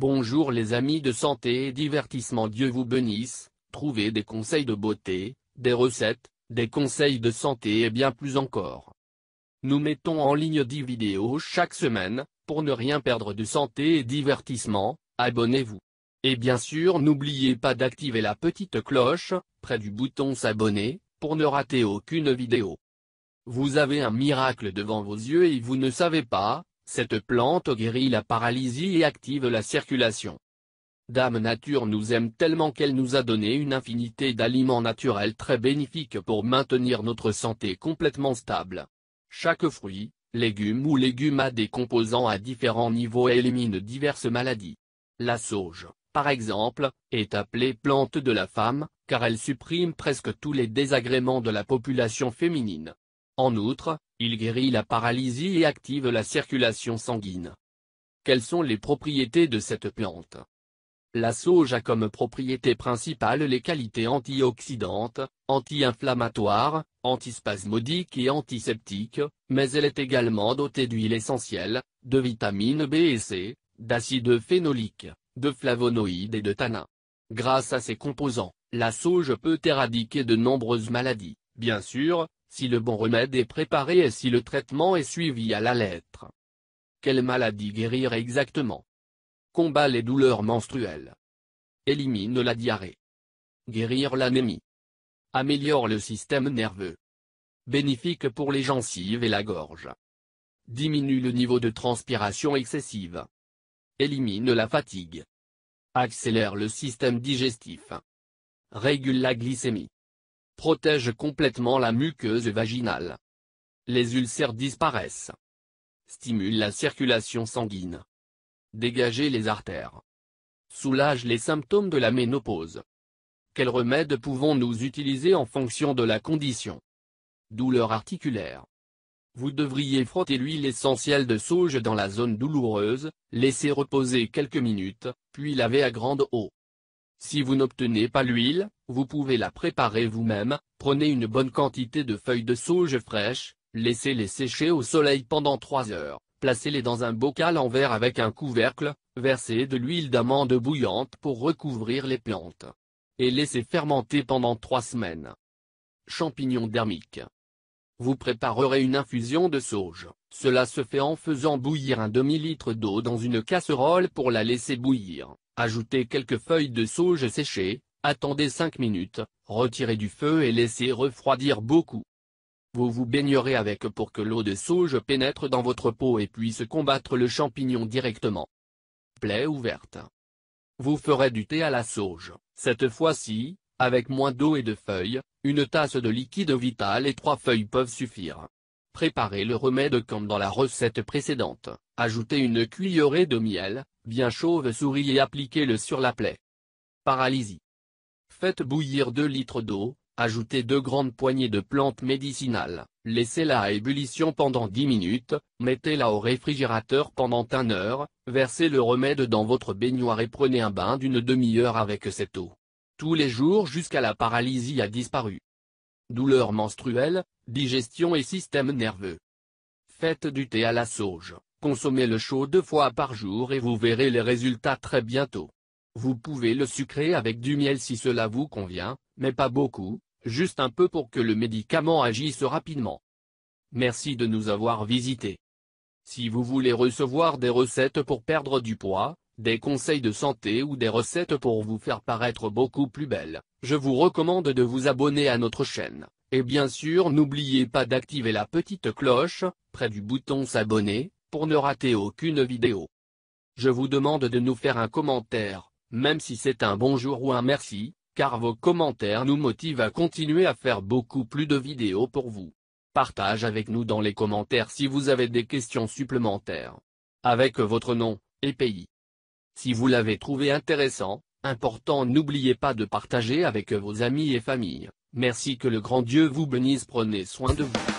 Bonjour les amis de santé et divertissement Dieu vous bénisse, trouvez des conseils de beauté, des recettes, des conseils de santé et bien plus encore. Nous mettons en ligne 10 vidéos chaque semaine, pour ne rien perdre de santé et divertissement, abonnez-vous. Et bien sûr n'oubliez pas d'activer la petite cloche, près du bouton s'abonner, pour ne rater aucune vidéo. Vous avez un miracle devant vos yeux et vous ne savez pas, cette plante guérit la paralysie et active la circulation. Dame Nature nous aime tellement qu'elle nous a donné une infinité d'aliments naturels très bénéfiques pour maintenir notre santé complètement stable. Chaque fruit, légume ou légume a des composants à différents niveaux et élimine diverses maladies. La sauge, par exemple, est appelée plante de la femme, car elle supprime presque tous les désagréments de la population féminine. En outre, il guérit la paralysie et active la circulation sanguine. Quelles sont les propriétés de cette plante La sauge a comme propriété principale les qualités antioxydantes, anti-inflammatoires, antispasmodiques et antiseptiques, mais elle est également dotée d'huile essentielle, de vitamines B et C, d'acides phénoliques, de flavonoïdes et de tanins. Grâce à ces composants, la sauge peut éradiquer de nombreuses maladies. Bien sûr, si le bon remède est préparé et si le traitement est suivi à la lettre. Quelle maladie guérir exactement Combat les douleurs menstruelles. Élimine la diarrhée. Guérir l'anémie. Améliore le système nerveux. Bénéfique pour les gencives et la gorge. Diminue le niveau de transpiration excessive. Élimine la fatigue. Accélère le système digestif. Régule la glycémie protège complètement la muqueuse vaginale. Les ulcères disparaissent. Stimule la circulation sanguine. Dégagez les artères. Soulage les symptômes de la ménopause. Quels remèdes pouvons-nous utiliser en fonction de la condition Douleur articulaire. Vous devriez frotter l'huile essentielle de sauge dans la zone douloureuse, laisser reposer quelques minutes, puis laver à grande eau. Si vous n'obtenez pas l'huile, vous pouvez la préparer vous-même, prenez une bonne quantité de feuilles de sauge fraîches, laissez-les sécher au soleil pendant 3 heures, placez-les dans un bocal en verre avec un couvercle, versez de l'huile d'amande bouillante pour recouvrir les plantes. Et laissez fermenter pendant 3 semaines. Champignons dermiques. Vous préparerez une infusion de sauge, cela se fait en faisant bouillir un demi-litre d'eau dans une casserole pour la laisser bouillir. Ajoutez quelques feuilles de sauge séchées, attendez 5 minutes, retirez du feu et laissez refroidir beaucoup. Vous vous baignerez avec pour que l'eau de sauge pénètre dans votre peau et puisse combattre le champignon directement. Plaie ouverte. Vous ferez du thé à la sauge, cette fois-ci, avec moins d'eau et de feuilles, une tasse de liquide vital et trois feuilles peuvent suffire. Préparez le remède comme dans la recette précédente, ajoutez une cuillerée de miel, bien chauve-souris et appliquez-le sur la plaie. Paralysie. Faites bouillir 2 litres d'eau, ajoutez deux grandes poignées de plantes médicinales, laissez-la à ébullition pendant 10 minutes, mettez-la au réfrigérateur pendant 1 heure, versez le remède dans votre baignoire et prenez un bain d'une demi-heure avec cette eau. Tous les jours jusqu'à la paralysie a disparu. Douleurs menstruelles, digestion et système nerveux. Faites du thé à la sauge. Consommez le chaud deux fois par jour et vous verrez les résultats très bientôt. Vous pouvez le sucrer avec du miel si cela vous convient, mais pas beaucoup, juste un peu pour que le médicament agisse rapidement. Merci de nous avoir visités. Si vous voulez recevoir des recettes pour perdre du poids, des conseils de santé ou des recettes pour vous faire paraître beaucoup plus belle, je vous recommande de vous abonner à notre chaîne. Et bien sûr n'oubliez pas d'activer la petite cloche, près du bouton s'abonner, pour ne rater aucune vidéo. Je vous demande de nous faire un commentaire, même si c'est un bonjour ou un merci, car vos commentaires nous motivent à continuer à faire beaucoup plus de vidéos pour vous. Partage avec nous dans les commentaires si vous avez des questions supplémentaires. Avec votre nom, et pays. Si vous l'avez trouvé intéressant, important n'oubliez pas de partager avec vos amis et famille. Merci que le grand Dieu vous bénisse prenez soin de vous.